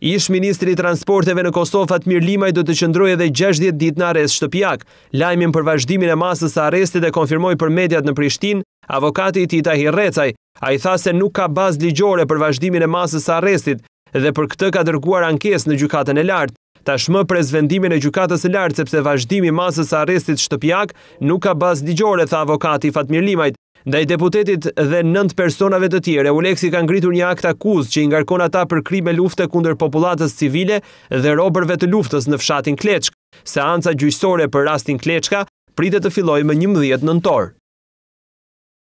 Ish Ministri Transporteve në Kosovë, Fatmir Limaj, do të qëndroj edhe 60 dit në arest shtëpjak. Lajmin për vazhdimin e masës të arestit e konfirmoj për mediat në Prishtin, avokati ti ta hirrecaj, a i tha se nuk ka bazë ligjore për vazhdimin e masës të arestit dhe për këtë ka dërguar ankes në gjukatën e lartë. Ta shmë prez vendimin e gjukatës e lartë sepse vazhdimi masës të arestit shtëpjak nuk ka bazë ligjore, tha avokati Fatmir Limajt. Ndaj deputetit dhe nëndë personave të tjere, Uleksi ka ngritur një akt akuz që i ngarkon ata për krime lufte kunder populatës civile dhe robërve të luftës në fshatin Kleçk, se gjyqësore gjyësore për rastin Kleçka pritet të filoj me një mëdhjet nëntorë.